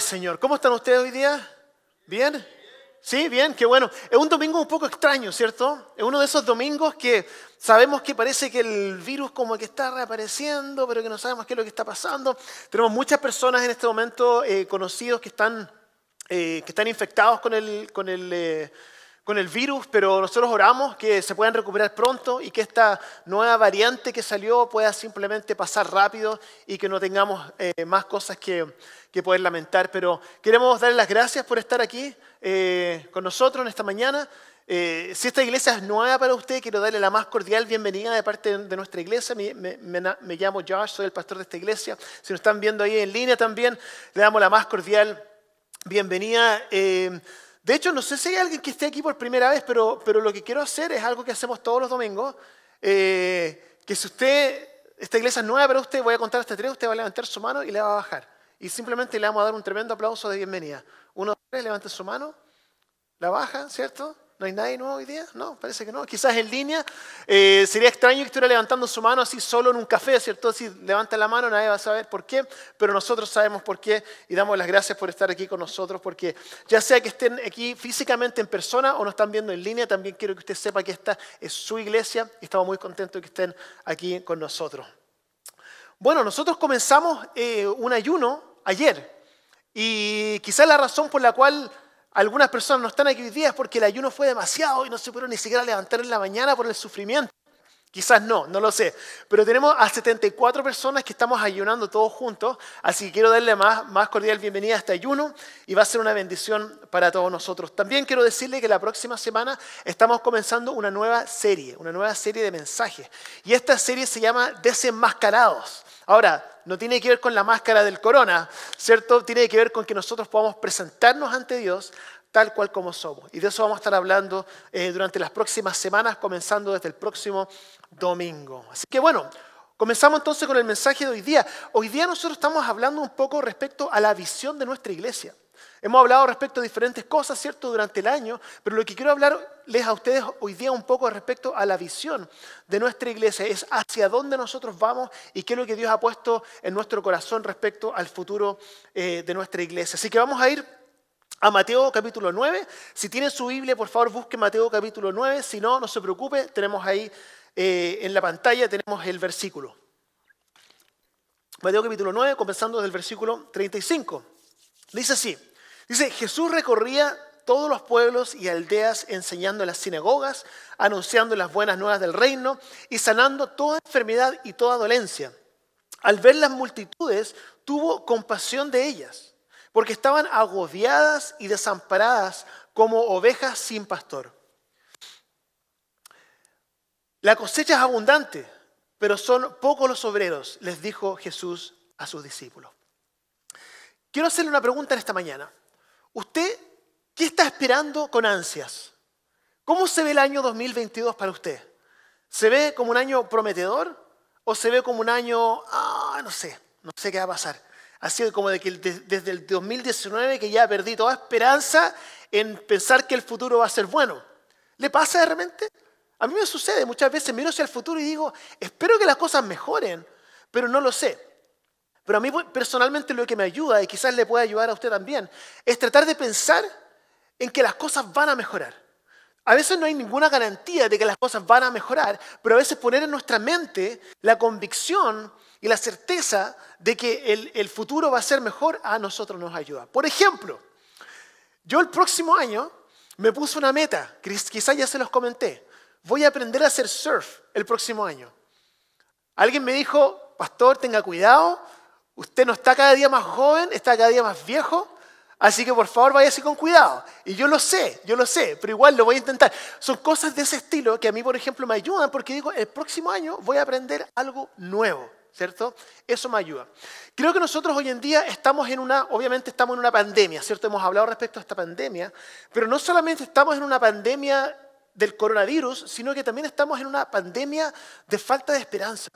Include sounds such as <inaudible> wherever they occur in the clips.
Señor, ¿cómo están ustedes hoy día? ¿Bien? Sí, bien, qué bueno. Es un domingo un poco extraño, ¿cierto? Es uno de esos domingos que sabemos que parece que el virus como que está reapareciendo, pero que no sabemos qué es lo que está pasando. Tenemos muchas personas en este momento eh, conocidos que están, eh, que están infectados con el, con eh, con el virus, pero nosotros oramos que se puedan recuperar pronto y que esta nueva variante que salió pueda simplemente pasar rápido y que no tengamos más cosas que, que poder lamentar, pero queremos darle las gracias por estar aquí eh, con nosotros en esta mañana. Eh, si esta iglesia es nueva para usted, quiero darle la más cordial bienvenida de parte de nuestra iglesia. Me, llamo Josh, soy el pastor de esta iglesia. Si nos están viendo ahí en línea también, le damos la más cordial bienvenida. Eh, de hecho, no sé si hay alguien que esté aquí por primera vez, pero, pero lo que quiero hacer es algo que hacemos todos los domingos, que si usted, esta iglesia es nueva para usted, voy a contar hasta tres, usted va a levantar su mano y le va a bajar y simplemente le vamos a dar un tremendo aplauso de bienvenida. Uno, tres, levanten su mano, la baja, ¿cierto? ¿No hay nadie nuevo hoy día? No, parece que no. Quizás en línea. Eh, sería extraño que estuviera levantando su mano así solo en un café, ¿cierto? Si levanta la mano nadie va a saber por qué, pero nosotros sabemos por qué y damos las gracias por estar aquí con nosotros, porque ya sea que estén aquí físicamente en persona o nos están viendo en línea, también quiero que usted sepa que esta es su iglesia y estamos muy contentos de que estén aquí con nosotros. Bueno, nosotros comenzamos eh, un ayuno ayer. Y quizás la razón por la cual algunas personas no están aquí hoy día es porque el ayuno fue demasiado y no se pudieron ni siquiera levantar en la mañana por el sufrimiento. Quizás no, no lo sé. Pero tenemos a 74 personas que estamos ayunando todos juntos, así que quiero darle más, más cordial bienvenida a este ayuno y va a ser una bendición para todos nosotros. También quiero decirle que la próxima semana estamos comenzando una nueva serie, una nueva serie de mensajes. Y esta serie se llama Desenmascarados. Ahora, no tiene que ver con la máscara del corona, ¿cierto? Tiene que ver con que nosotros podamos presentarnos ante Dios, tal cual como somos. Y de eso vamos a estar hablando eh, durante las próximas semanas, comenzando desde el próximo domingo. Así que bueno, comenzamos entonces con el mensaje de hoy día. Hoy día nosotros estamos hablando un poco respecto a la visión de nuestra iglesia. Hemos hablado respecto a diferentes cosas, ¿cierto?, durante el año, pero lo que quiero hablarles a ustedes hoy día un poco respecto a la visión de nuestra iglesia, es hacia dónde nosotros vamos y qué es lo que Dios ha puesto en nuestro corazón respecto al futuro eh, de nuestra iglesia. Así que vamos a ir a Mateo capítulo 9. Si tiene su Biblia, por favor, busque Mateo capítulo 9. Si no, no se preocupe, tenemos ahí eh, en la pantalla, tenemos el versículo. Mateo capítulo 9, comenzando desde el versículo 35. Dice así, dice, Jesús recorría todos los pueblos y aldeas enseñando en las sinagogas, anunciando las buenas nuevas del reino y sanando toda enfermedad y toda dolencia. Al ver las multitudes, tuvo compasión de ellas porque estaban agobiadas y desamparadas como ovejas sin pastor. La cosecha es abundante, pero son pocos los obreros, les dijo Jesús a sus discípulos. Quiero hacerle una pregunta en esta mañana. ¿Usted qué está esperando con ansias? ¿Cómo se ve el año 2022 para usted? ¿Se ve como un año prometedor o se ve como un año, ah, no sé, no sé qué va a pasar? Ha sido como de que desde el 2019 que ya perdí toda esperanza en pensar que el futuro va a ser bueno. ¿Le pasa de repente? A mí me sucede muchas veces, miro hacia el futuro y digo, espero que las cosas mejoren, pero no lo sé. Pero a mí personalmente lo que me ayuda, y quizás le pueda ayudar a usted también, es tratar de pensar en que las cosas van a mejorar. A veces no hay ninguna garantía de que las cosas van a mejorar, pero a veces poner en nuestra mente la convicción y la certeza de que el, futuro va a ser mejor a nosotros nos ayuda. Por ejemplo, yo el próximo año me puse una meta, quizás ya se los comenté. Voy a aprender a hacer surf el próximo año. Alguien me dijo, pastor, tenga cuidado, usted no está cada día más joven, está cada día más viejo, así que por favor váyase con cuidado. Y yo lo sé, yo lo sé, pero igual lo voy a intentar. Son cosas de ese estilo que a mí, por ejemplo, me ayudan porque digo, el próximo año voy a aprender algo nuevo. ¿cierto? Eso me ayuda. Creo que nosotros hoy en día estamos en una, obviamente estamos en una pandemia, ¿cierto? Hemos hablado respecto a esta pandemia, pero no solamente estamos en una pandemia del coronavirus, sino que también estamos en una pandemia de falta de esperanza.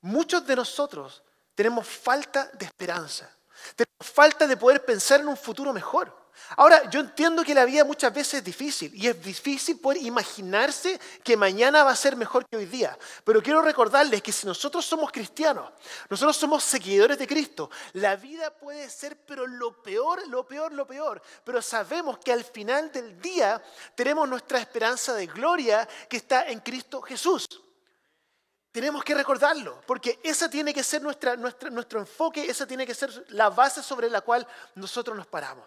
Muchos de nosotros tenemos falta de esperanza, tenemos falta de poder pensar en un futuro mejor. Ahora, yo entiendo que la vida muchas veces es difícil y es difícil poder imaginarse que mañana va a ser mejor que hoy día. Pero quiero recordarles que si nosotros somos cristianos, nosotros somos seguidores de Cristo, la vida puede ser pero lo peor, lo peor, lo peor. Pero sabemos que al final del día tenemos nuestra esperanza de gloria que está en Cristo Jesús. Tenemos que recordarlo, porque esa tiene que ser nuestro enfoque, esa tiene que ser la base sobre la cual nosotros nos paramos.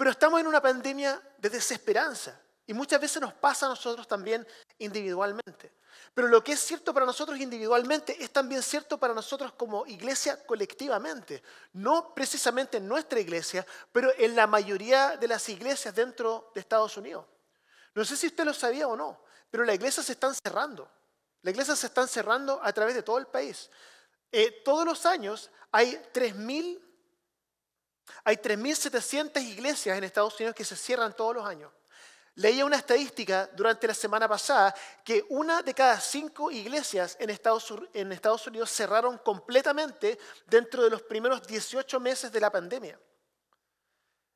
Pero estamos en una pandemia de desesperanza y muchas veces nos pasa a nosotros también individualmente. Pero lo que es cierto para nosotros individualmente es también cierto para nosotros como iglesia colectivamente. No precisamente en nuestra iglesia, pero en la mayoría de las iglesias dentro de Estados Unidos. No sé si usted lo sabía o no, pero las iglesias se están cerrando. Las iglesias se están cerrando a través de todo el país. Eh, todos los años hay 3.000 hay 3.700 iglesias en Estados Unidos que se cierran todos los años. Leía una estadística durante la semana pasada que una de cada cinco iglesias en Estados, en Estados Unidos cerraron completamente dentro de los primeros 18 meses de la pandemia.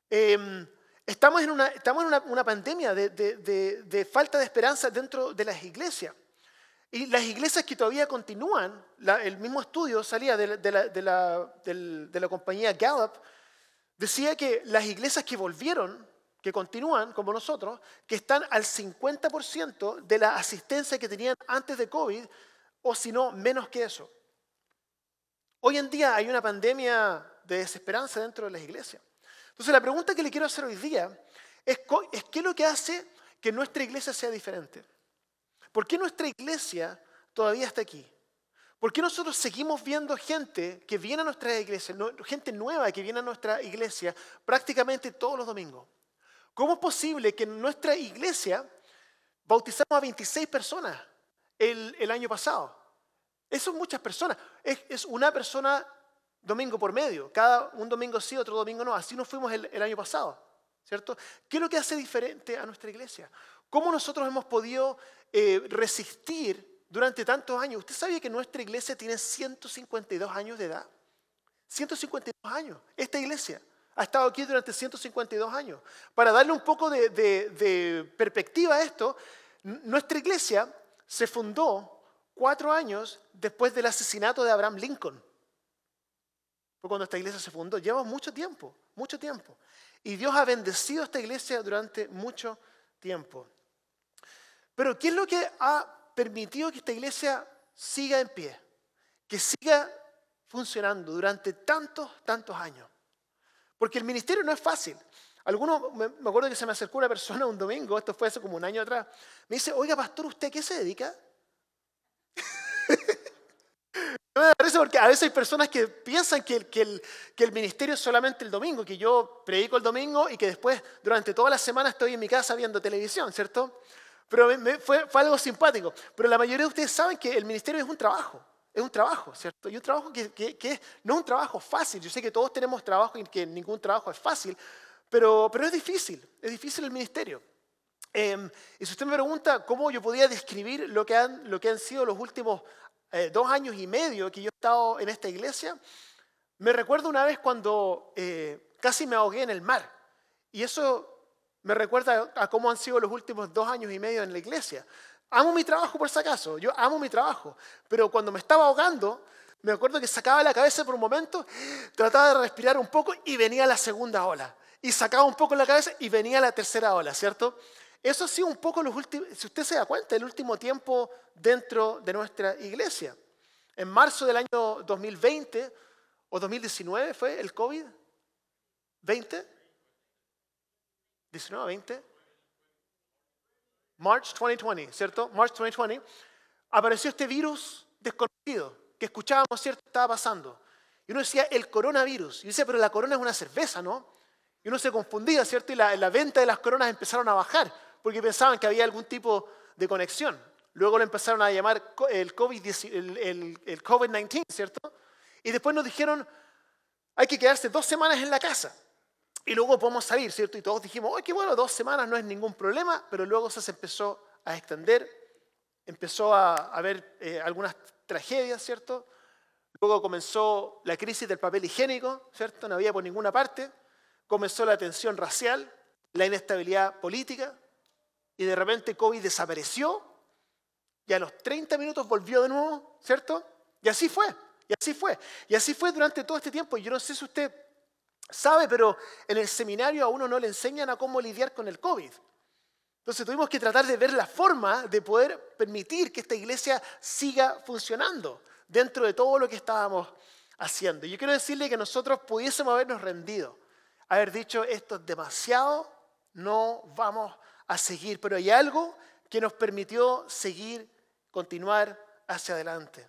Em, estamos en una, estamos en una, pandemia de, falta de esperanza dentro de las iglesias. Y las iglesias que todavía continúan, el mismo estudio salía de de la compañía Gallup, decía que las iglesias que volvieron, que continúan como nosotros, que están al 50% de la asistencia que tenían antes de COVID, o si no, menos que eso. Hoy en día hay una pandemia de desesperanza dentro de las iglesias. Entonces la pregunta que le quiero hacer hoy día es, es qué es lo que hace que nuestra iglesia sea diferente. ¿Por qué nuestra iglesia todavía está aquí? ¿Por qué nosotros seguimos viendo gente que viene a nuestra iglesia, gente nueva que viene a nuestra iglesia prácticamente todos los domingos? ¿Cómo es posible que en nuestra iglesia bautizamos a 26 personas el, año pasado? Eso son muchas personas. Es, una persona domingo por medio. Cada un domingo sí, otro domingo no. Así nos fuimos el, año pasado. ¿Cierto? ¿Qué es lo que hace diferente a nuestra iglesia? ¿Cómo nosotros hemos podido eh, resistir durante tantos años. ¿Usted sabe que nuestra iglesia tiene 152 años de edad? 152 años. Esta iglesia ha estado aquí durante 152 años. Para darle un poco de, perspectiva a esto, nuestra iglesia se fundó cuatro años después del asesinato de Abraham Lincoln. Fue cuando esta iglesia se fundó. Lleva mucho tiempo, mucho tiempo. Y Dios ha bendecido esta iglesia durante mucho tiempo. Pero ¿qué es lo que ha permitió que esta iglesia siga en pie, que siga funcionando durante tantos, tantos años. Porque el ministerio no es fácil. Algunos, me, acuerdo que se me acercó una persona un domingo, esto fue hace como un año atrás, me dice, oiga pastor, ¿usted qué se dedica? <laughs> me parece porque a veces hay personas que piensan que que, el, que el ministerio es solamente el domingo, que yo predico el domingo y que después durante toda la semana estoy en mi casa viendo televisión, ¿cierto? Pero fue, algo simpático. Pero la mayoría de ustedes saben que el ministerio es un trabajo. Es un trabajo, ¿cierto? Y un trabajo que, no es un trabajo fácil. Yo sé que todos tenemos trabajo y que ningún trabajo es fácil, pero, pero es difícil. Es difícil el ministerio. Em, y si usted me pregunta cómo yo podía describir lo que han, lo que han sido los últimos eh, dos años y medio que yo he estado en esta iglesia, me recuerdo una vez cuando eh, casi me ahogué en el mar. Y eso me recuerda a cómo han sido los últimos dos años y medio en la iglesia. Amo mi trabajo por si acaso, yo amo mi trabajo, pero cuando me estaba ahogando, me acuerdo que sacaba la cabeza por un momento, trataba de respirar un poco y venía la segunda ola. Y sacaba un poco la cabeza y venía la tercera ola, ¿cierto? Eso ha sido un poco los últimos, si usted se da cuenta, el último tiempo dentro de nuestra iglesia. En marzo del año 2020 o 2019 fue el COVID, 20, 19 20. March 2020, ¿cierto? March 2020. Apareció este virus desconocido que escuchábamos, ¿cierto? Estaba pasando. Y uno decía, el coronavirus. Y dice, pero la corona es una cerveza, ¿no? Y uno se confundía, ¿cierto? Y la, venta de las coronas empezaron a bajar porque pensaban que había algún tipo de conexión. Luego lo empezaron a llamar el COVID-19, ¿cierto? Y después nos dijeron, hay que quedarse dos semanas en la casa. Y luego podemos salir, ¿cierto? Y todos dijimos, ¡ay, qué bueno, dos semanas no es ningún problema, pero luego eso se empezó a extender, empezó a haber eh, algunas tragedias, ¿cierto? Luego comenzó la crisis del papel higiénico, ¿cierto? No había por ninguna parte. Comenzó la tensión racial, la inestabilidad política, y de repente COVID desapareció, y a los 30 minutos volvió de nuevo, ¿cierto? Y así fue, y así fue. Y así fue durante todo este tiempo. Y yo no sé si usted sabe, pero en el seminario a uno no le enseñan a cómo lidiar con el COVID. Entonces tuvimos que tratar de ver la forma de poder permitir que esta iglesia siga funcionando dentro de todo lo que estábamos haciendo. Yo quiero decirle que nosotros pudiésemos habernos rendido, haber dicho esto es demasiado, no vamos a seguir, pero hay algo que nos permitió seguir, continuar hacia adelante.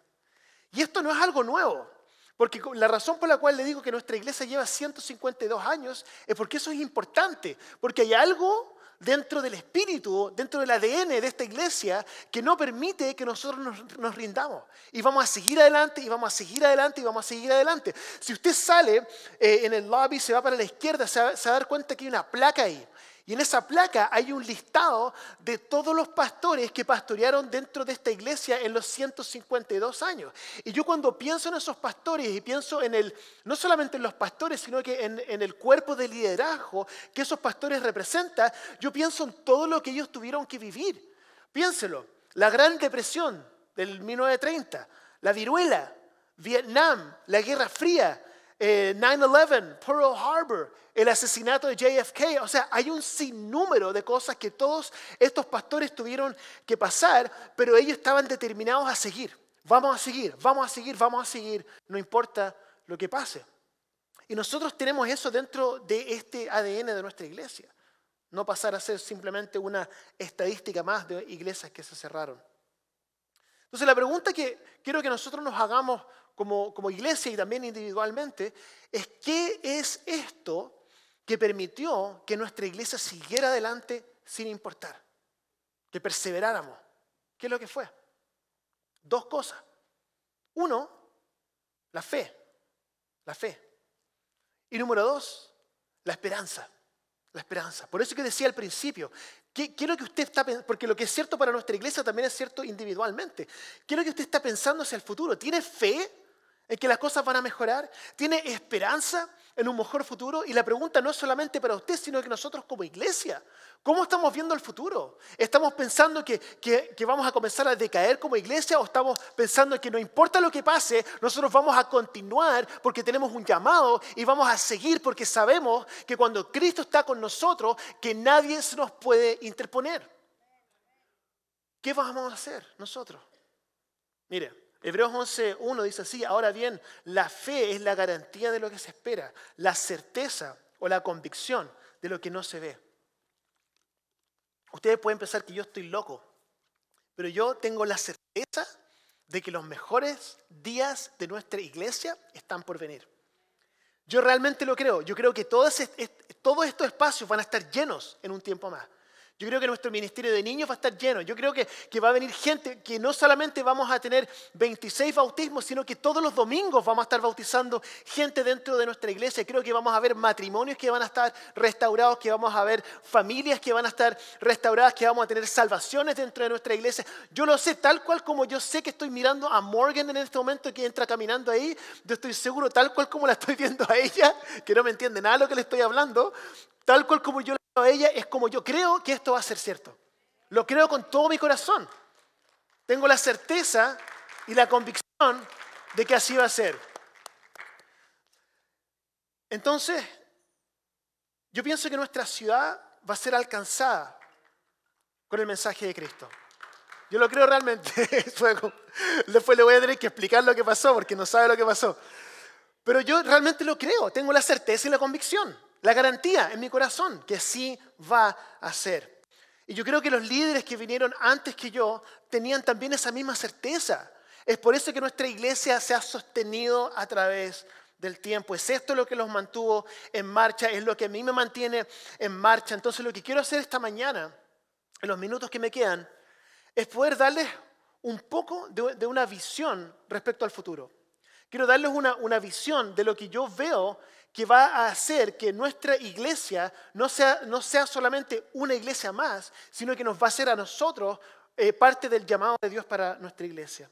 Y esto no es algo nuevo. Porque la razón por la cual le digo que nuestra iglesia lleva 152 años es porque eso es importante, porque hay algo dentro del espíritu, dentro del ADN de esta iglesia que no permite que nosotros nos, rindamos. Y vamos a seguir adelante, y vamos a seguir adelante, y vamos a seguir adelante. Si usted sale eh, en el lobby, se va para la izquierda, se va a dar cuenta que hay una placa ahí. Y en esa placa hay un listado de todos los pastores que pastorearon dentro de esta iglesia en los 152 años. Y yo cuando pienso en esos pastores y pienso en el, no solamente en los pastores, sino que en, en el cuerpo de liderazgo que esos pastores representan, yo pienso en todo lo que ellos tuvieron que vivir. Piénselo, la Gran Depresión del 1930, la viruela, Vietnam, la Guerra Fría, 9-11, eh, Pearl Harbor, el asesinato de JFK. O sea, hay un sinnúmero de cosas que todos estos pastores tuvieron que pasar, pero ellos estaban determinados a seguir. Vamos a seguir, vamos a seguir, vamos a seguir, no importa lo que pase. Y nosotros tenemos eso dentro de este ADN de nuestra iglesia. No pasar a ser simplemente una estadística más de iglesias que se cerraron. Entonces la pregunta que quiero que nosotros nos hagamos como, como iglesia y también individualmente es qué es esto que permitió que nuestra iglesia siguiera adelante sin importar, que perseveráramos. ¿Qué es lo que fue? Dos cosas. Uno, la fe, la fe. Y número dos, la esperanza, la esperanza. Por eso que decía al principio, Quiero que usted está Porque lo que es cierto para nuestra iglesia también es cierto individualmente. Quiero que usted está pensando hacia el futuro? ¿Tiene fe en que las cosas van a mejorar? ¿Tiene esperanza? en un mejor futuro? Y la pregunta no es solamente para usted, sino que nosotros como iglesia, ¿cómo estamos viendo el futuro? ¿Estamos pensando que, vamos a comenzar a decaer como iglesia o estamos pensando que no importa lo que pase, nosotros vamos a continuar porque tenemos un llamado y vamos a seguir porque sabemos que cuando Cristo está con nosotros, que nadie se nos puede interponer? ¿Qué vamos a hacer nosotros? Mire, Hebreos 11.1 dice así, ahora bien, la fe es la garantía de lo que se espera, la certeza o la convicción de lo que no se ve. Ustedes pueden pensar que yo estoy loco, pero yo tengo la certeza de que los mejores días de nuestra iglesia están por venir. Yo realmente lo creo. Yo creo que todos, todos estos espacios van a estar llenos en un tiempo más. Yo creo que nuestro ministerio de niños va a estar lleno. Yo creo que, que, va a venir gente que no solamente vamos a tener 26 bautismos, sino que todos los domingos vamos a estar bautizando gente dentro de nuestra iglesia. Creo que vamos a ver matrimonios que van a estar restaurados, que vamos a ver familias que van a estar restauradas, que vamos a tener salvaciones dentro de nuestra iglesia. Yo lo sé tal cual como yo sé que estoy mirando a Morgan en este momento que entra caminando ahí. Yo estoy seguro tal cual como la estoy viendo a ella, que no me entiende nada lo que le estoy hablando, tal cual como yo ella es como yo creo que esto va a ser cierto. Lo creo con todo mi corazón. Tengo la certeza y la convicción de que así va a ser. Entonces, yo pienso que nuestra ciudad va a ser alcanzada con el mensaje de Cristo. Yo lo creo realmente. <laughs> Después le voy a tener que explicar lo que pasó porque no sabe lo que pasó. Pero yo realmente lo creo, tengo la certeza y la convicción la garantía en mi corazón que sí va a ser. Y yo creo que los líderes que vinieron antes que yo tenían también esa misma certeza. Es por eso que nuestra iglesia se ha sostenido a través del tiempo. Es esto lo que los mantuvo en marcha, es lo que a mí me mantiene en marcha. Entonces lo que quiero hacer esta mañana, en los minutos que me quedan, es poder darles un poco de, una visión respecto al futuro. Quiero darles una, una visión de lo que yo veo que va a hacer que nuestra iglesia no sea, no sea solamente una iglesia más, sino que nos va a hacer a nosotros eh, parte del llamado de Dios para nuestra iglesia.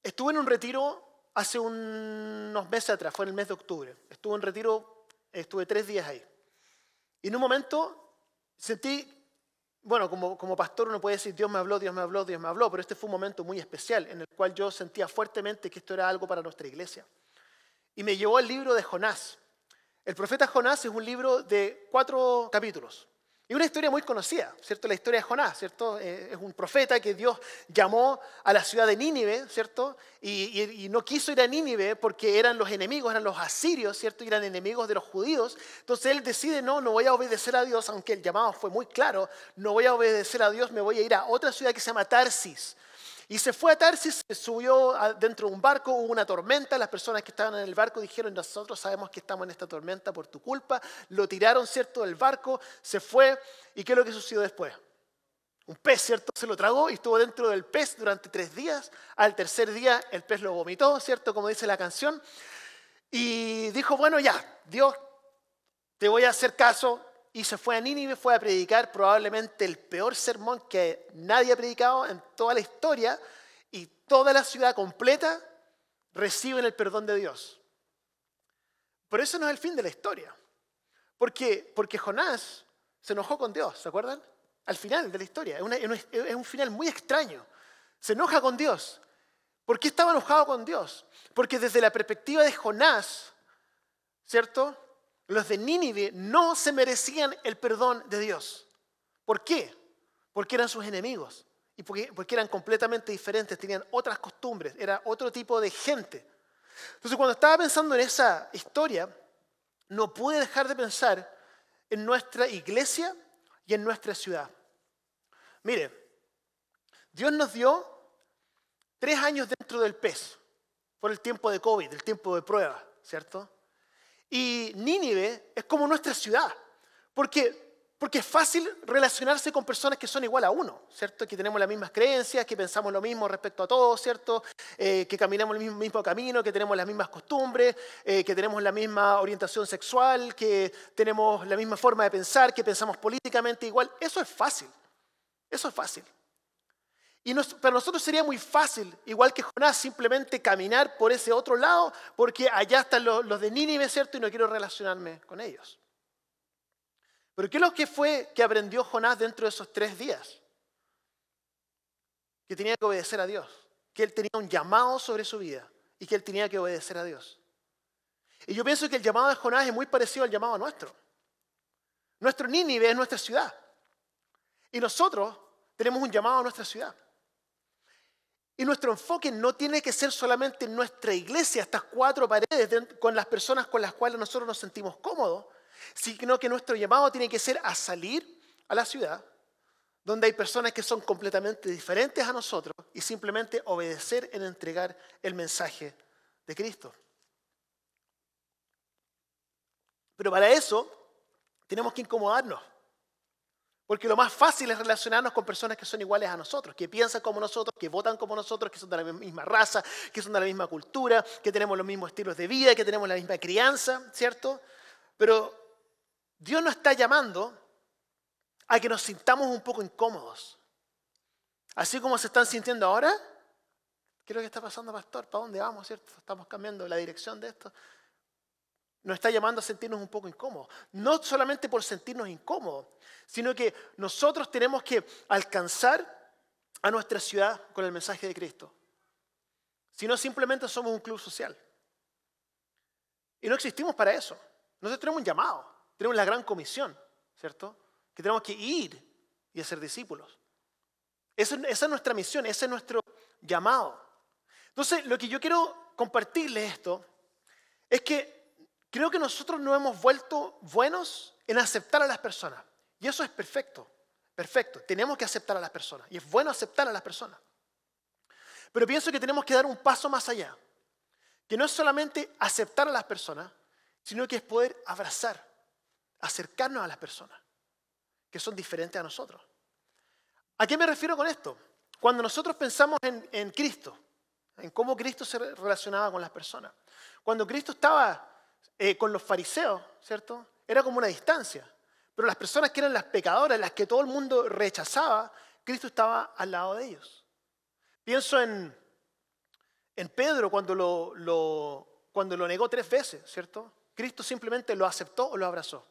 Estuve en un retiro hace unos meses atrás, fue en el mes de octubre. Estuve en retiro, estuve tres días ahí. Y en un momento sentí bueno, como, pastor uno puede decir, Dios me habló, Dios me habló, Dios me habló, pero este fue un momento muy especial en el cual yo sentía fuertemente que esto era algo para nuestra iglesia. Y me llevó al libro de Jonás. El profeta Jonás es un libro de cuatro capítulos. Y una historia muy conocida, ¿cierto? La historia de Jonás, ¿cierto? Eh, es un profeta que Dios llamó a la ciudad de Nínive, ¿cierto? Y, no quiso ir a Nínive porque eran los enemigos, eran los asirios, ¿cierto? Y eran enemigos de los judíos. Entonces él decide, no, no voy a obedecer a Dios, aunque el llamado fue muy claro, no voy a obedecer a Dios, me voy a ir a otra ciudad que se llama Tarsis, y se fue a Tarsis, se subió dentro de un barco, hubo una tormenta, las personas que estaban en el barco dijeron, nosotros sabemos que estamos en esta tormenta por tu culpa, lo tiraron, ¿cierto?, del barco, se fue, ¿y qué es lo que sucedió después? Un pez, ¿cierto? Se lo tragó y estuvo dentro del pez durante tres días. Al tercer día el pez lo vomitó, ¿cierto? Como dice la canción. Y dijo, bueno, ya, Dios, te voy a hacer caso, y se fue a Nínive, fue a predicar probablemente el peor sermón que nadie ha predicado en toda la historia, y toda la ciudad completa recibe el perdón de Dios. Pero eso no es el fin de la historia, porque, porque Jonás se enojó con Dios, ¿se acuerdan? Al final de la historia, es un final muy extraño. Se enoja con Dios. ¿Por qué estaba enojado con Dios? Porque desde la perspectiva de Jonás, ¿cierto? los de Nínive no se merecían el perdón de Dios. ¿Por qué? Porque eran sus enemigos y porque, porque eran completamente diferentes, tenían otras costumbres, era otro tipo de gente. Entonces cuando estaba pensando en esa historia, no pude dejar de pensar en nuestra iglesia y en nuestra ciudad. Mire, Dios nos dio tres años dentro del pez por el tiempo de COVID, el tiempo de prueba, ¿cierto? Y Nínive es como nuestra ciudad, porque, porque es fácil relacionarse con personas que son igual a uno, ¿cierto? Que tenemos las mismas creencias, que pensamos lo mismo respecto a todo, ¿cierto? Eh, que caminamos el mismo, camino, que tenemos las mismas costumbres, eh, que tenemos la misma orientación sexual, que tenemos la misma forma de pensar, que pensamos políticamente igual. Eso es fácil, eso es fácil. Y para nosotros sería muy fácil, igual que Jonás, simplemente caminar por ese otro lado, porque allá están los, los de Nínive, ¿cierto? Y no quiero relacionarme con ellos. Pero ¿qué es lo que fue que aprendió Jonás dentro de esos tres días? Que tenía que obedecer a Dios, que él tenía un llamado sobre su vida y que él tenía que obedecer a Dios. Y yo pienso que el llamado de Jonás es muy parecido al llamado nuestro. Nuestro Nínive es nuestra ciudad. Y nosotros tenemos un llamado a nuestra ciudad. Y nuestro enfoque no tiene que ser solamente en nuestra iglesia, estas cuatro paredes con las personas con las cuales nosotros nos sentimos cómodos, sino que nuestro llamado tiene que ser a salir a la ciudad, donde hay personas que son completamente diferentes a nosotros, y simplemente obedecer en entregar el mensaje de Cristo. Pero para eso tenemos que incomodarnos. Porque lo más fácil es relacionarnos con personas que son iguales a nosotros, que piensan como nosotros, que votan como nosotros, que son de la misma raza, que son de la misma cultura, que tenemos los mismos estilos de vida, que tenemos la misma crianza, ¿cierto? Pero Dios nos está llamando a que nos sintamos un poco incómodos. Así como se están sintiendo ahora, ¿qué es lo que está pasando, pastor? ¿Para dónde vamos, cierto? Estamos cambiando la dirección de esto nos está llamando a sentirnos un poco incómodos. No solamente por sentirnos incómodos, sino que nosotros tenemos que alcanzar a nuestra ciudad con el mensaje de Cristo. Si no, simplemente somos un club social. Y no existimos para eso. Nosotros tenemos un llamado, tenemos la gran comisión, ¿cierto? Que tenemos que ir y hacer discípulos. Esa, es nuestra misión, ese es nuestro llamado. Entonces, lo que yo quiero compartirles esto es que Creo que nosotros no hemos vuelto buenos en aceptar a las personas. Y eso es perfecto, perfecto. Tenemos que aceptar a las personas. Y es bueno aceptar a las personas. Pero pienso que tenemos que dar un paso más allá. Que no es solamente aceptar a las personas, sino que es poder abrazar, acercarnos a las personas que son diferentes a nosotros. ¿A qué me refiero con esto? Cuando nosotros pensamos en, en Cristo, en cómo Cristo se relacionaba con las personas. Cuando Cristo estaba eh, con los fariseos, ¿cierto? Era como una distancia. Pero las personas que eran las pecadoras, las que todo el mundo rechazaba, Cristo estaba al lado de ellos. Pienso en, en Pedro cuando lo, cuando lo negó tres veces, ¿cierto? Cristo simplemente lo aceptó o lo abrazó.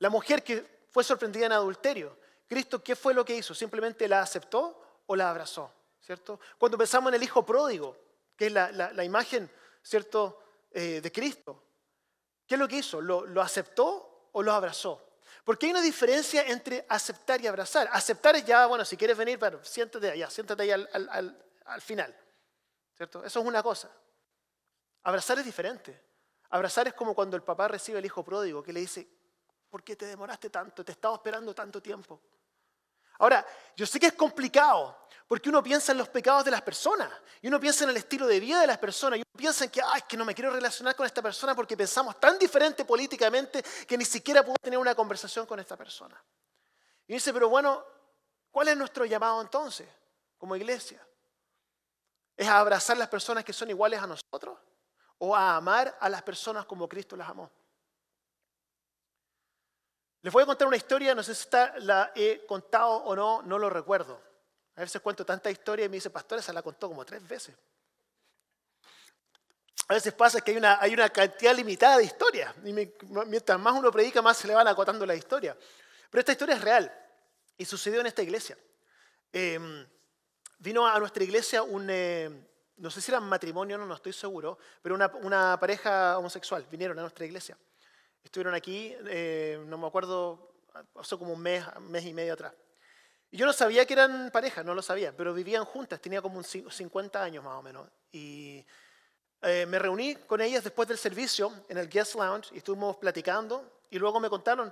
La mujer que fue sorprendida en adulterio, Cristo, ¿qué fue lo que hizo? Simplemente la aceptó o la abrazó, ¿cierto? Cuando pensamos en el hijo pródigo, que es la, imagen, ¿cierto?, eh, de Cristo, ¿Qué es lo que hizo? ¿Lo, aceptó o lo abrazó? Porque hay una diferencia entre aceptar y abrazar. Aceptar es ya, bueno, si quieres venir, bueno, siéntate allá, siéntate allá al, al, final. ¿Cierto? Eso es una cosa. Abrazar es diferente. Abrazar es como cuando el papá recibe al hijo pródigo, que le dice, ¿por qué te demoraste tanto? Te estado esperando tanto tiempo. Ahora, yo sé que es complicado, porque uno piensa en los pecados de las personas, y uno piensa en el estilo de vida de las personas, y uno piensa en que, ay, es que no me quiero relacionar con esta persona porque pensamos tan diferente políticamente que ni siquiera puedo tener una conversación con esta persona. Y dice, pero bueno, ¿cuál es nuestro llamado entonces como iglesia? ¿Es a abrazar las personas que son iguales a nosotros? ¿O a amar a las personas como Cristo las amó? Les voy a contar una historia, no sé si está, la he contado o no, no lo recuerdo. A veces cuento tanta historia y me dice, pastor, esa la contó como tres veces. A veces pasa que hay una, cantidad limitada de historias. Y mientras más uno predica, más se le van acotando la historia. Pero esta historia es real y sucedió en esta iglesia. Em, vino a nuestra iglesia un, eh, no sé si era matrimonio, no, no estoy seguro, pero una pareja homosexual vinieron a nuestra iglesia. Estuvieron aquí, eh, no me acuerdo, pasó como un mes, un mes y medio atrás. Y yo no sabía que eran pareja, no lo sabía, pero vivían juntas, tenía como un 50 años más o menos. Y eh, me reuní con ellas después del servicio en el guest lounge y estuvimos platicando y luego me contaron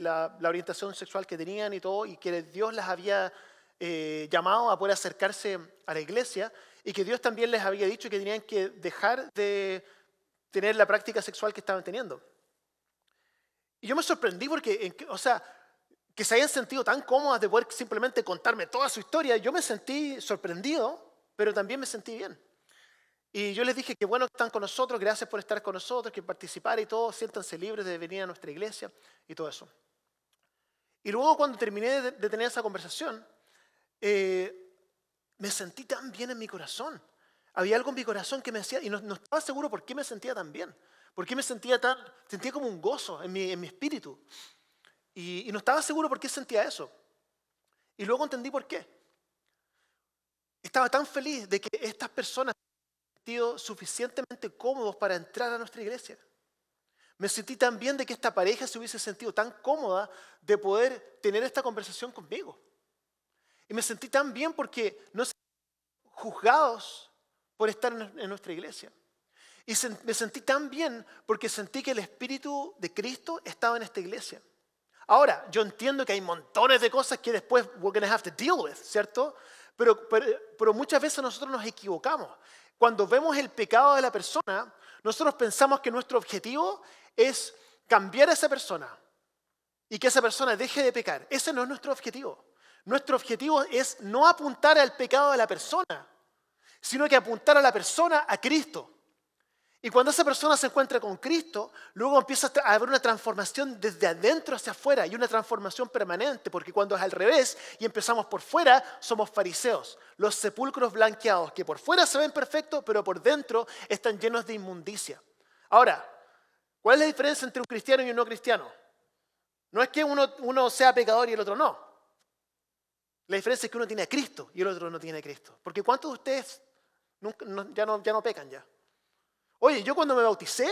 la, la orientación sexual que tenían y todo y que Dios las había eh, llamado a poder acercarse a la iglesia y que Dios también les había dicho que tenían que dejar de tener la práctica sexual que estaban teniendo. Y yo me sorprendí porque, o sea, que se hayan sentido tan cómodas de poder simplemente contarme toda su historia. Yo me sentí sorprendido, pero también me sentí bien. Y yo les dije que bueno que están con nosotros, gracias por estar con nosotros, que participar y todo, siéntanse libres de venir a nuestra iglesia y todo eso. Y luego cuando terminé de, tener esa conversación, eh, me sentí tan bien en mi corazón había algo en mi corazón que me hacía, y no, estaba seguro por qué me sentía tan bien, por qué me sentía tan, sentía como un gozo en mi, espíritu. Y, no estaba seguro por qué sentía eso. Y luego entendí por qué. Estaba tan feliz de que estas personas se sentido suficientemente cómodos para entrar a nuestra iglesia. Me sentí tan bien de que esta pareja se hubiese sentido tan cómoda de poder tener esta conversación conmigo. Y me sentí tan bien porque no se juzgados por estar en nuestra iglesia. Y me sentí tan bien porque sentí que el Espíritu de Cristo estaba en esta iglesia. Ahora, yo entiendo que hay montones de cosas que después vamos a tener have to deal ¿cierto? pero, pero muchas veces nosotros nos equivocamos. Cuando vemos el pecado de la persona, nosotros pensamos que nuestro objetivo es cambiar a esa persona y que esa persona deje de pecar. Ese no es nuestro objetivo. Nuestro objetivo es no apuntar al pecado de la persona, sino que apuntar a la persona a Cristo. Y cuando esa persona se encuentra con Cristo, luego empieza a haber una transformación desde adentro hacia afuera y una transformación permanente, porque cuando es al revés y empezamos por fuera, somos fariseos, los sepulcros blanqueados, que por fuera se ven perfectos, pero por dentro están llenos de inmundicia. Ahora, ¿cuál es la diferencia entre un cristiano y un no cristiano? No es que uno, uno sea pecador y el otro no. La diferencia es que uno tiene a Cristo y el otro no tiene a Cristo. Porque ¿cuántos de ustedes ya, no, ya no pecan ya. Oye, yo cuando me bauticé,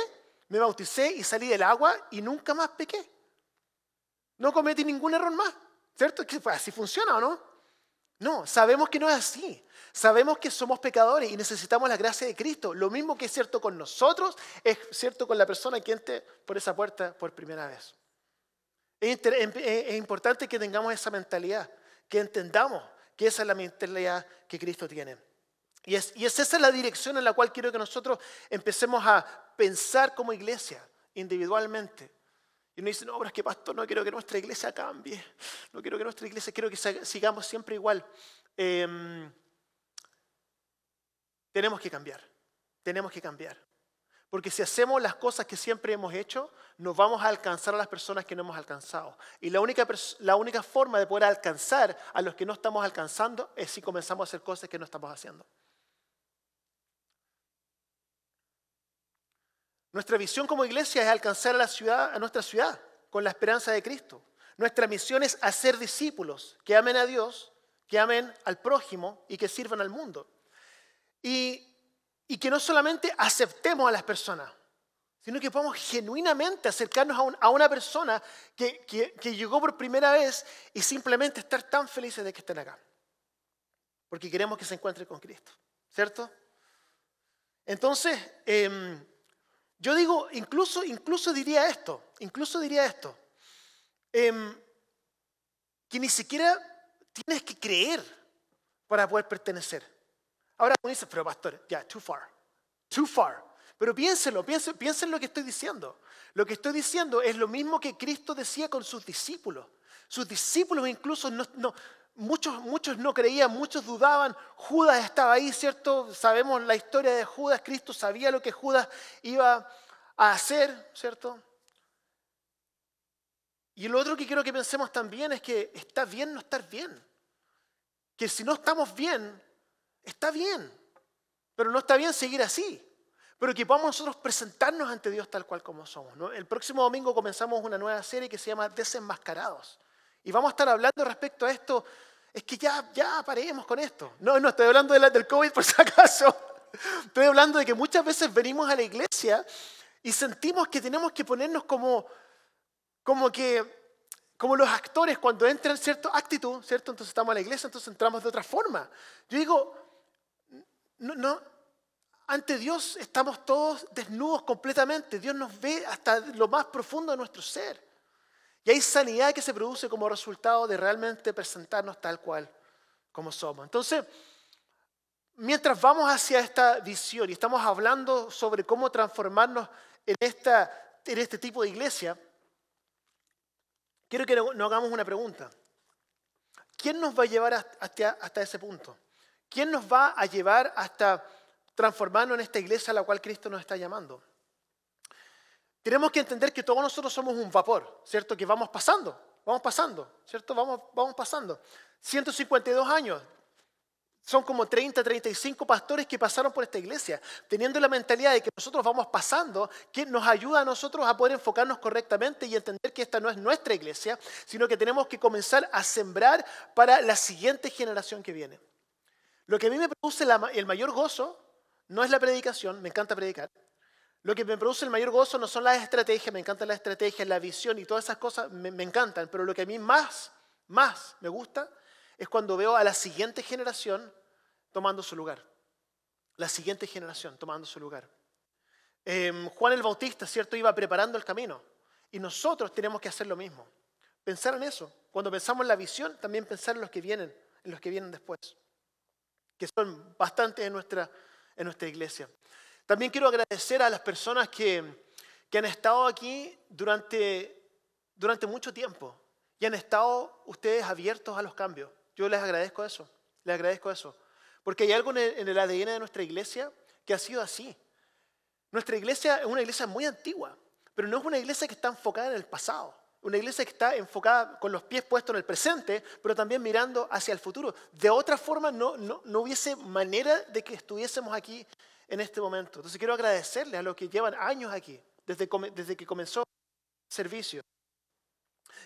me bauticé y salí del agua y nunca más pequé. No cometí ningún error más. ¿Cierto? Que pues, así funciona o no? No, sabemos que no es así. Sabemos que somos pecadores y necesitamos la gracia de Cristo. Lo mismo que es cierto con nosotros, es cierto con la persona que entre por esa puerta por primera vez. Es importante que tengamos esa mentalidad, que entendamos que esa es la mentalidad que Cristo tiene. Y es, es la dirección en la cual quiero que nosotros empecemos a pensar como iglesia, individualmente. Y uno dice, no, pero es que pastor, no quiero que nuestra iglesia cambie, no quiero que nuestra iglesia, quiero que sigamos siempre igual. Em, tenemos que cambiar, tenemos que cambiar. Porque si hacemos las cosas que siempre hemos hecho, nos vamos a alcanzar a las personas que no hemos alcanzado. Y la única, la única forma de poder alcanzar a los que no estamos alcanzando es si comenzamos a hacer cosas que no estamos haciendo. Nuestra visión como iglesia es alcanzar a, la ciudad, a nuestra ciudad con la esperanza de Cristo. Nuestra misión es hacer discípulos que amen a Dios, que amen al prójimo y que sirvan al mundo. Y, que no solamente aceptemos a las personas, sino que podamos genuinamente acercarnos a, una persona que, que, llegó por primera vez y simplemente estar tan felices de que estén acá. Porque queremos que se encuentre con Cristo, ¿cierto? Entonces, em, yo digo, incluso, incluso diría esto, incluso diría esto, em, que ni siquiera tienes que creer para poder pertenecer. Ahora uno dice, pero pastor, ya, too far, too far. Pero piénselo, piénselo lo que estoy diciendo. Lo que estoy diciendo es lo mismo que Cristo decía con sus discípulos. Sus discípulos incluso no, Muchos, muchos no creían, muchos dudaban. Judas estaba ahí, ¿cierto? Sabemos la historia de Judas. Cristo sabía lo que Judas iba a hacer, ¿cierto? Y lo otro que quiero que pensemos también es que está bien no estar bien. Que si no estamos bien, está bien. Pero no está bien seguir así. Pero que podamos nosotros presentarnos ante Dios tal cual como somos. El próximo domingo comenzamos una nueva serie que se llama Desenmascarados y vamos a estar hablando respecto a esto. Es que ya, ya paremos con esto. No, no estoy hablando del COVID por <laughs> si acaso. Estoy hablando de que muchas veces venimos a la iglesia y sentimos que tenemos que ponernos como, como que como los actores cuando entran cierto actitud, ¿cierto? Entonces estamos a la iglesia, entonces entramos de otra forma. Yo digo, no, no, ante Dios estamos todos desnudos completamente. Dios nos ve hasta lo más profundo de nuestro ser. Y hay sanidad que se produce como resultado de realmente presentarnos tal cual como somos. Entonces, mientras vamos hacia esta visión y estamos hablando sobre cómo transformarnos en, esta, en este tipo de iglesia, quiero que nos hagamos una pregunta. ¿Quién nos va a llevar hasta ese punto? ¿Quién nos va a llevar hasta transformarnos en esta iglesia a la cual Cristo nos está llamando? tenemos que entender que todos nosotros somos un vapor, ¿cierto? Que vamos pasando, vamos pasando, ¿cierto? Vamos, vamos pasando. 152 años. Son como 30, 35 pastores que pasaron por esta iglesia, teniendo la mentalidad de que nosotros vamos pasando, que nos ayuda a nosotros a poder enfocarnos correctamente y entender que esta no es nuestra iglesia, sino que tenemos que comenzar a sembrar para la siguiente generación que viene. Lo que a mí me produce el mayor gozo no es la predicación, me encanta predicar, lo que me produce el mayor gozo no son las estrategias, me encantan las estrategias, la visión y todas esas cosas, me, encantan, pero lo que a mí más, más me gusta es cuando veo a la siguiente generación tomando su lugar. La siguiente generación tomando su lugar. Em, Juan el Bautista, ¿cierto? Iba preparando el camino. Y nosotros tenemos que hacer lo mismo. Pensar en eso. Cuando pensamos en la visión, también pensar en los que vienen, en los que vienen después. Que son bastantes en nuestra, en nuestra iglesia. También quiero agradecer a las personas que, han estado aquí durante, durante mucho tiempo y han estado ustedes abiertos a los cambios. Yo les agradezco eso, les agradezco eso. Porque hay algo en el, ADN de nuestra iglesia que ha sido así. Nuestra iglesia es una iglesia muy antigua, pero no es una iglesia que está enfocada en el pasado. Una iglesia que está enfocada con los pies puestos en el presente, pero también mirando hacia el futuro. De otra forma, no, no, no hubiese manera de que estuviésemos aquí en este momento. Entonces quiero agradecerle a los que llevan años aquí, desde, desde que comenzó el servicio.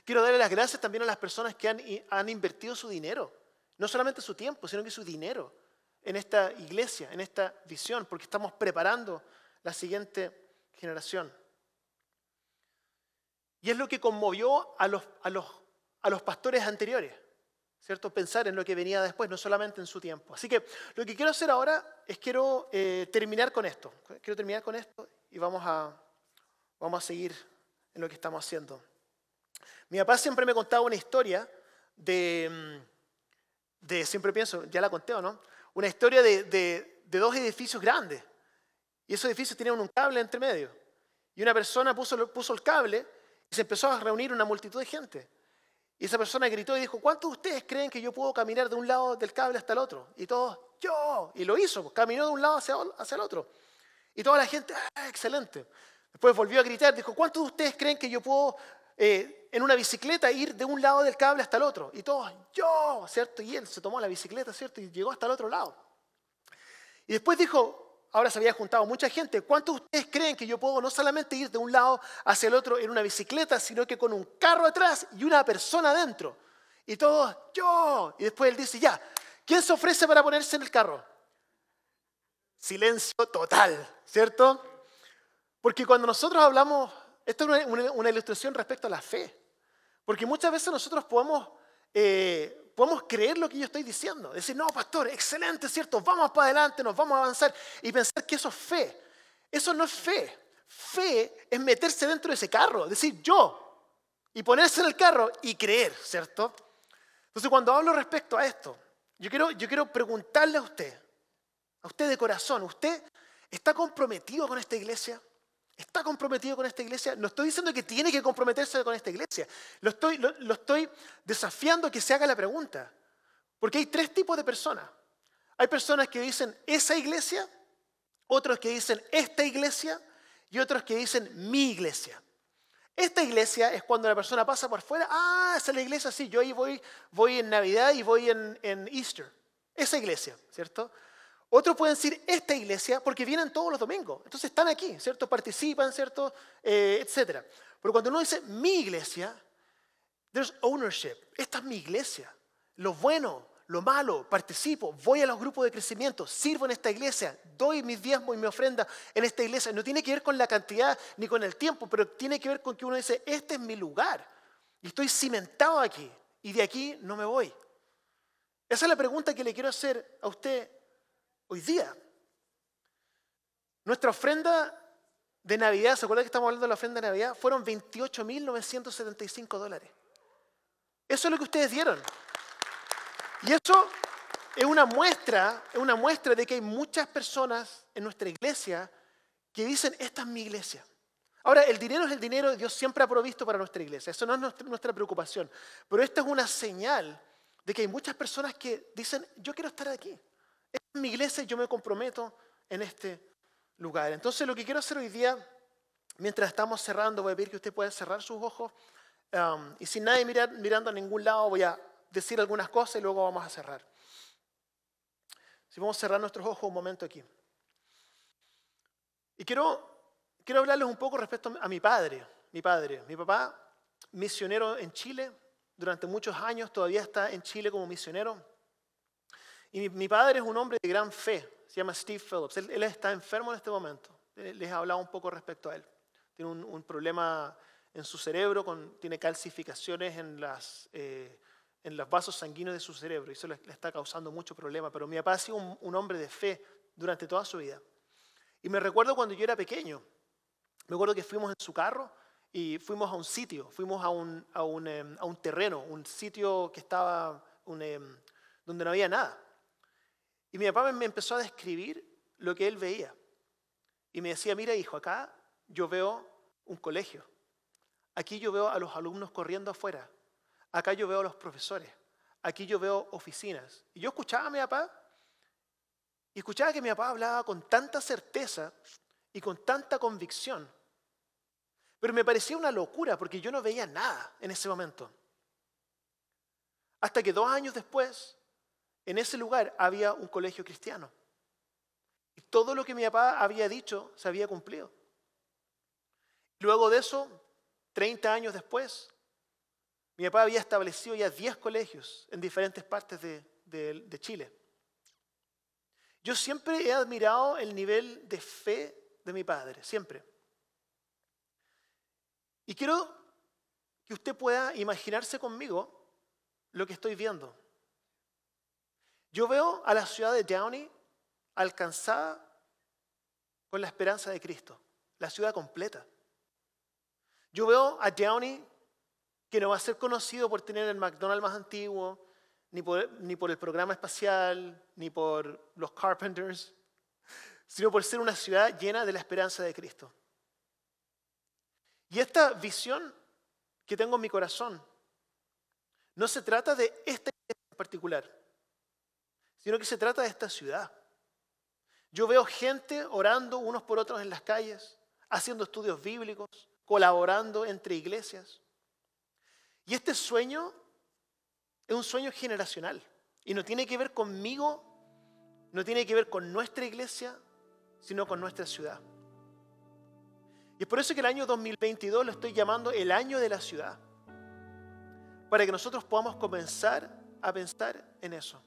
Quiero darle las gracias también a las personas que han, han invertido su dinero, no solamente su tiempo, sino que su dinero en esta iglesia, en esta visión, porque estamos preparando la siguiente generación. Y es lo que conmovió a los, a los, a los pastores anteriores. ¿cierto? Pensar en lo que venía después, no solamente en su tiempo. Así que lo que quiero hacer ahora es quiero eh, terminar con esto. Quiero terminar con esto y vamos a, vamos a seguir en lo que estamos haciendo. Mi papá siempre me contaba una historia de, de siempre pienso, ya la conté o no, una historia de, de, dos edificios grandes. Y esos edificios tenían un cable entre medio. Y una persona puso, puso el cable y se empezó a reunir una multitud de gente. Y esa persona gritó y dijo, ¿cuántos de ustedes creen que yo puedo caminar de un lado del cable hasta el otro? Y todos, yo. Y lo hizo, pues, caminó de un lado hacia, el otro. Y toda la gente, ¡Ah, excelente. Después volvió a gritar, dijo, ¿cuántos de ustedes creen que yo puedo eh, en una bicicleta ir de un lado del cable hasta el otro? Y todos, yo, ¿cierto? Y él se tomó la bicicleta, ¿cierto? Y llegó hasta el otro lado. Y después dijo, ahora se había juntado mucha gente. ¿Cuántos de ustedes creen que yo puedo no solamente ir de un lado hacia el otro en una bicicleta, sino que con un carro atrás y una persona adentro? Y todos, yo. Y después él dice, ya, ¿quién se ofrece para ponerse en el carro? Silencio total, ¿cierto? Porque cuando nosotros hablamos, esto es una, ilustración respecto a la fe, porque muchas veces nosotros podemos eh, podemos creer lo que yo estoy diciendo. Decir, no, pastor, excelente, ¿cierto? Vamos para adelante, nos vamos a avanzar. Y pensar que eso es fe. Eso no es fe. Fe es meterse dentro de ese carro, decir yo. Y ponerse en el carro y creer, ¿cierto? Entonces, cuando hablo respecto a esto, yo quiero, yo quiero preguntarle a usted, a usted de corazón, ¿usted está comprometido con esta iglesia? está comprometido con esta iglesia. No estoy diciendo que tiene que comprometerse con esta iglesia. Lo estoy, lo, estoy desafiando que se haga la pregunta. Porque hay tres tipos de personas. Hay personas que dicen esa iglesia, otros que dicen esta iglesia y otros que dicen mi iglesia. Esta iglesia es cuando la persona pasa por fuera, ah, esa es la iglesia, sí, yo ahí voy, voy en Navidad y voy en, en Easter. Esa iglesia, ¿cierto? Otros pueden decir esta iglesia porque vienen todos los domingos. Entonces están aquí, ¿cierto? Participan, ¿cierto? Eh, etcétera. Pero cuando uno dice mi iglesia, there's ownership. Esta es mi iglesia. Lo bueno, lo malo, participo, voy a los grupos de crecimiento, sirvo en esta iglesia, doy mis diezmos y mi ofrenda en esta iglesia. No tiene que ver con la cantidad ni con el tiempo, pero tiene que ver con que uno dice, este es mi lugar y estoy cimentado aquí y de aquí no me voy. Esa es la pregunta que le quiero hacer a usted hoy día. Nuestra ofrenda de Navidad, ¿se acuerdan que estamos hablando de la ofrenda de Navidad? Fueron 28.975 dólares. Eso es lo que ustedes dieron. Y eso es una muestra, es una muestra de que hay muchas personas en nuestra iglesia que dicen, esta es mi iglesia. Ahora, el dinero es el dinero, Dios siempre ha provisto para nuestra iglesia, eso no es nuestra, nuestra preocupación, pero esta es una señal de que hay muchas personas que dicen, yo quiero estar aquí mi iglesia yo me comprometo en este lugar. Entonces lo que quiero hacer hoy día, mientras estamos cerrando, voy a pedir que usted pueda cerrar sus ojos y sin nadie mirando a ningún lado voy a decir algunas cosas y luego vamos a cerrar. Si vamos a cerrar nuestros ojos un momento aquí. Y quiero, quiero hablarles un poco respecto a mi padre, mi padre, mi papá, misionero en Chile, durante muchos años todavía está en Chile como misionero y mi, padre es un hombre de gran fe, se llama Steve Phillips. Él, está enfermo en este momento. Les he hablado un poco respecto a él. Tiene un, problema en su cerebro, con, tiene calcificaciones en, las, eh, en los vasos sanguíneos de su cerebro y eso le, está causando mucho problema. Pero mi papá ha sido un, hombre de fe durante toda su vida. Y me recuerdo cuando yo era pequeño, me acuerdo que fuimos en su carro y fuimos a un sitio, fuimos a un, a un, em, terreno, un sitio que estaba em, donde no había nada. Y mi papá me empezó a describir lo que él veía. Y me decía, mira hijo, acá yo veo un colegio. Aquí yo veo a los alumnos corriendo afuera. Acá yo veo a los profesores. Aquí yo veo oficinas. Y yo escuchaba a mi papá y escuchaba que mi papá hablaba con tanta certeza y con tanta convicción. Pero me parecía una locura porque yo no veía nada en ese momento. Hasta que dos años después en ese lugar había un colegio cristiano. Y todo lo que mi papá había dicho se había cumplido. Luego de eso, 30 años después, mi papá había establecido ya 10 colegios en diferentes partes de, de Chile. Yo siempre he admirado el nivel de fe de mi padre, siempre. Y quiero que usted pueda imaginarse conmigo lo que estoy viendo. Yo veo a la ciudad de Downey alcanzada con la esperanza de Cristo, la ciudad completa. Yo veo a Downey que no va a ser conocido por tener el McDonald's más antiguo, ni por, el programa espacial, ni por los Carpenters, sino por ser una ciudad llena de la esperanza de Cristo. Y esta visión que tengo en mi corazón no se trata de esta en particular sino que se trata de esta ciudad. Yo veo gente orando unos por otros en las calles, haciendo estudios bíblicos, colaborando entre iglesias. Y este sueño es un sueño generacional y no tiene que ver conmigo, no tiene que ver con nuestra iglesia, sino con nuestra ciudad. Y es por eso que el año 2022 lo estoy llamando el año de la ciudad, para que nosotros podamos comenzar a pensar en eso.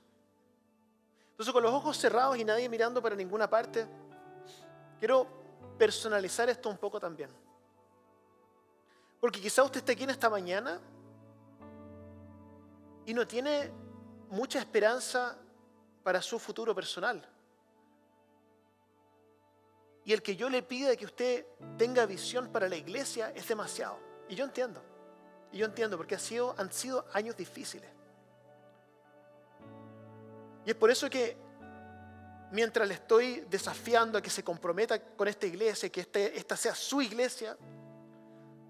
Entonces, con los ojos cerrados y nadie mirando para ninguna parte, quiero personalizar esto un poco también. Porque quizá usted esté aquí en esta mañana y no tiene mucha esperanza para su futuro personal. Y el que yo le pida que usted tenga visión para la iglesia es demasiado. Y yo entiendo. Y yo entiendo porque han sido años difíciles. Y es por eso que mientras le estoy desafiando a que se comprometa con esta iglesia, que este, esta sea su iglesia,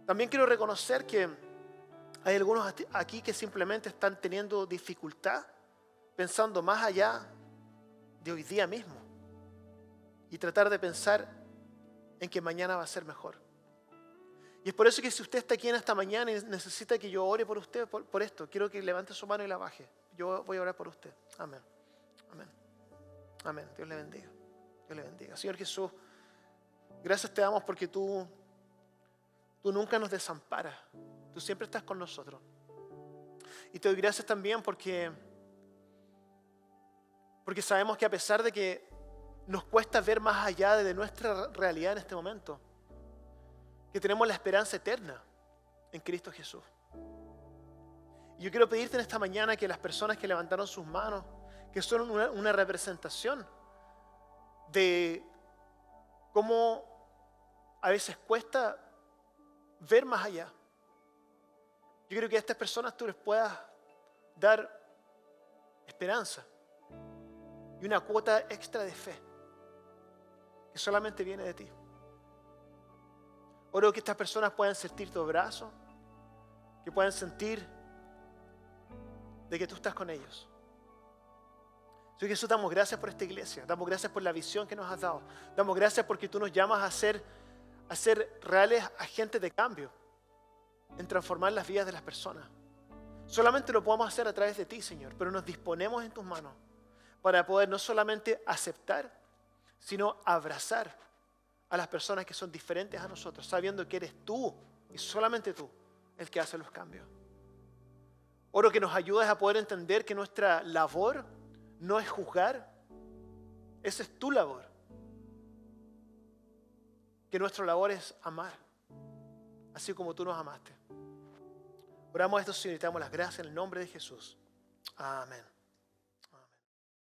también quiero reconocer que hay algunos aquí que simplemente están teniendo dificultad pensando más allá de hoy día mismo y tratar de pensar en que mañana va a ser mejor. Y es por eso que si usted está aquí en esta mañana y necesita que yo ore por usted, por esto, quiero que levante su mano y la baje. Yo voy a orar por usted. Amén. Amén. Amén. Dios le bendiga. Dios le bendiga. Señor Jesús, gracias te damos porque tú, tú nunca nos desamparas. Tú siempre estás con nosotros. Y te doy gracias también porque, porque sabemos que a pesar de que nos cuesta ver más allá de nuestra realidad en este momento, que tenemos la esperanza eterna en Cristo Jesús. Y yo quiero pedirte en esta mañana que las personas que levantaron sus manos, que son una, representación de cómo a veces cuesta ver más allá. Yo creo que a estas personas tú les puedas dar esperanza y una cuota extra de fe que solamente viene de ti. Oro que estas personas puedan sentir tu abrazo, que puedan sentir de que tú estás con ellos. Señor Jesús, damos gracias por esta iglesia, damos gracias por la visión que nos has dado, damos gracias porque tú nos llamas a ser, a ser reales agentes de cambio, en transformar las vidas de las personas. Solamente lo podemos hacer a través de ti, Señor, pero nos disponemos en tus manos para poder no solamente aceptar, sino abrazar a las personas que son diferentes a nosotros, sabiendo que eres tú y solamente tú el que hace los cambios. Oro que nos ayudes a poder entender que nuestra labor no es juzgar. Esa es tu labor. Que nuestra labor es amar, así como tú nos amaste. Oramos esto, Señor, y te damos las gracias en el nombre de Jesús. Amén.